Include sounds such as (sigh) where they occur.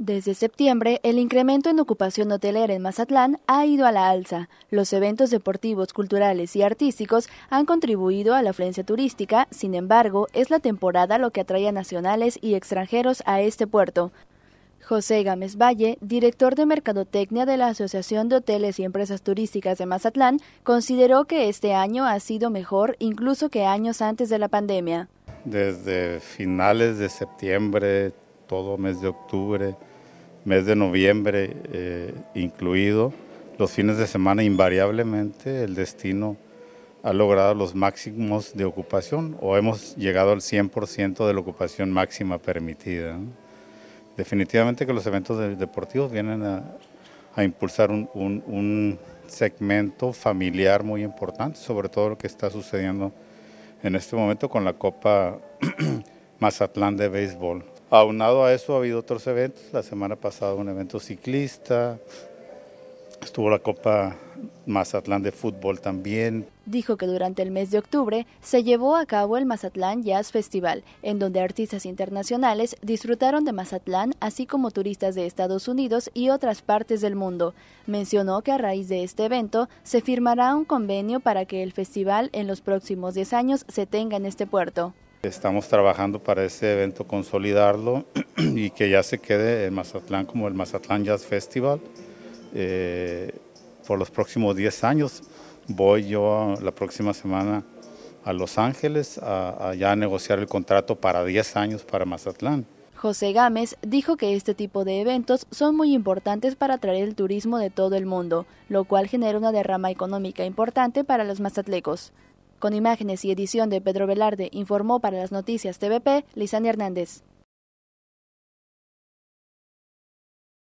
Desde septiembre, el incremento en ocupación hotelera en Mazatlán ha ido a la alza. Los eventos deportivos, culturales y artísticos han contribuido a la afluencia turística, sin embargo, es la temporada lo que atrae a nacionales y extranjeros a este puerto. José Gámez Valle, director de Mercadotecnia de la Asociación de Hoteles y Empresas Turísticas de Mazatlán, consideró que este año ha sido mejor incluso que años antes de la pandemia. Desde finales de septiembre, todo mes de octubre, mes de noviembre eh, incluido, los fines de semana invariablemente el destino ha logrado los máximos de ocupación o hemos llegado al 100% de la ocupación máxima permitida. Definitivamente que los eventos deportivos vienen a, impulsar un, segmento familiar muy importante, sobre todo lo que está sucediendo en este momento con la Copa (clears throat) Mazatlán de Béisbol. Aunado a eso ha habido otros eventos, la semana pasada un evento ciclista, estuvo la Copa Mazatlán de fútbol también. Dijo que durante el mes de octubre se llevó a cabo el Mazatlán Jazz Festival, en donde artistas internacionales disfrutaron de Mazatlán, así como turistas de Estados Unidos y otras partes del mundo. Mencionó que a raíz de este evento se firmará un convenio para que el festival en los próximos 10 años se tenga en este puerto. Estamos trabajando para ese evento consolidarlo (clears throat) y que ya se quede en Mazatlán como el Mazatlán Jazz Festival. Eh, por los próximos 10 años voy yo la próxima semana a Los Ángeles a, a ya negociar el contrato para 10 años para Mazatlán. José Gámez dijo que este tipo de eventos son muy importantes para atraer el turismo de todo el mundo, lo cual genera una derrama económica importante para los mazatlecos. Con imágenes y edición de Pedro Velarde, informó para las noticias TVP Lizania Hernández.